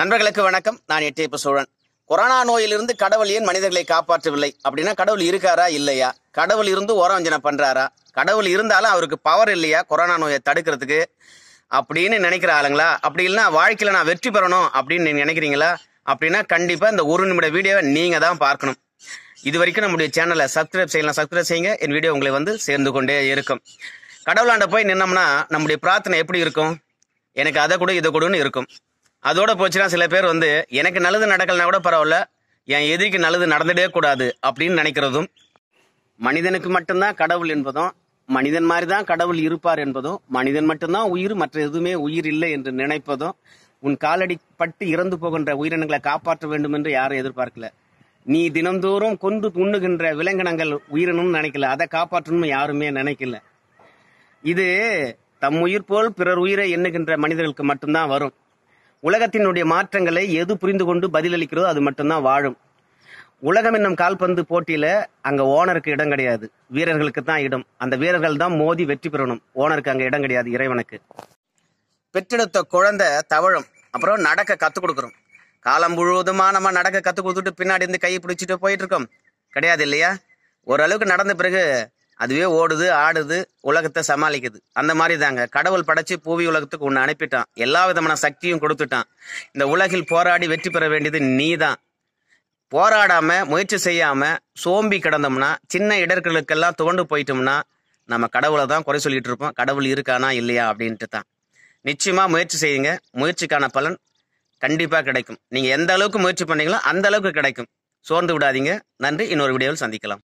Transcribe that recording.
நண்பர்களுக்கு வணக்கம் நான் எட்டியப்ப சோழன் கொரோனா நோயிலிருந்து கடவுள் ஏன் மனிதர்களை காப்பாற்றவில்லை அப்படின்னா கடவுள் இருக்காரா இல்லையா கடவுள் இருந்து அஞ்சனை பண்றாரா கடவுள் இருந்தாலும் அவருக்கு பவர் இல்லையா கொரோனா நோயை தடுக்கிறதுக்கு அப்படின்னு நினைக்கிற ஆளுங்களா அப்படி இல்லைன்னா வாழ்க்கையில நான் வெற்றி பெறணும் அப்படின்னு நீங்க நினைக்கிறீங்களா அப்படின்னா கண்டிப்பா இந்த ஒரு நிமிட வீடியோவை நீங்க தான் பார்க்கணும் இது வரைக்கும் நம்முடைய சேனலை சப்ஸ்கிரைப் செய்யலாம் சப்ஸ்கிரைப் செய்யுங்க என் வீடியோ உங்களை வந்து சேர்ந்து கொண்டே இருக்கும் கடவுளாண்ட போய் நின்னோம்னா நம்முடைய பிரார்த்தனை எப்படி இருக்கும் எனக்கு அதை கூட இதை கொடுன்னு இருக்கும் அதோட போச்சுன்னா சில பேர் வந்து எனக்கு நல்லது நடக்கலனா கூட பரவாயில்ல என் எதிரிக்கு நல்லது நடந்துடவே கூடாது அப்படின்னு நினைக்கிறதும் மனிதனுக்கு மட்டும்தான் கடவுள் என்பதும் மனிதன் மாதிரி தான் கடவுள் இருப்பார் என்பதும் மனிதன் மட்டும்தான் உயிர் மற்ற எதுவுமே உயிர் இல்லை என்று நினைப்பதும் உன் காலடி பட்டு இறந்து போகின்ற உயிரினங்களை காப்பாற்ற வேண்டும் என்று யாரும் எதிர்பார்க்கல நீ தினந்தோறும் கொண்டு உண்ணுகின்ற விலங்கினங்கள் உயிரினும் நினைக்கல அதை காப்பாற்றணும்னு யாருமே நினைக்கல இது தம் உயிர் போல் பிறர் உயிரை எண்ணுகின்ற மனிதர்களுக்கு மட்டும்தான் வரும் உலகத்தினுடைய மாற்றங்களை எது புரிந்து கொண்டு பதிலளிக்கிறதோ அது மட்டும்தான் வாழும் உலகம் என்னும் கால்பந்து போட்டியில அங்க ஓனருக்கு இடம் கிடையாது வீரர்களுக்கு தான் இடம் அந்த வீரர்கள் தான் மோதி வெற்றி பெறணும் ஓனருக்கு அங்க இடம் கிடையாது இறைவனுக்கு பெற்றெடுத்த குழந்தை தவழும் அப்புறம் நடக்க கத்துக் கொடுக்குறோம் காலம் முழுவதுமா நம்ம நடக்க கத்துக் கொடுத்துட்டு பின்னாடி இருந்து கையை பிடிச்சிட்டு போயிட்டு இருக்கோம் கிடையாது இல்லையா ஓரளவுக்கு நடந்த பிறகு அதுவே ஓடுது ஆடுது உலகத்தை சமாளிக்குது அந்த மாதிரி தாங்க கடவுள் படைச்சு பூவி உலகத்துக்கு ஒன்று அனுப்பிட்டான் எல்லா விதமான சக்தியும் கொடுத்துட்டான் இந்த உலகில் போராடி வெற்றி பெற வேண்டியது நீ தான் போராடாம முயற்சி செய்யாம சோம்பி கிடந்தோம்னா சின்ன இடர்களுக்கெல்லாம் துவண்டு போயிட்டோம்னா நம்ம கடவுளை தான் குறை சொல்லிட்டு இருப்போம் கடவுள் இருக்கானா இல்லையா அப்படின்ட்டு தான் நிச்சயமா முயற்சி செய்யுங்க முயற்சிக்கான பலன் கண்டிப்பாக கிடைக்கும் நீங்கள் எந்த அளவுக்கு முயற்சி பண்ணீங்களோ அந்த அளவுக்கு கிடைக்கும் சோர்ந்து விடாதீங்க நன்றி இன்னொரு வீடியோவில் சந்திக்கலாம்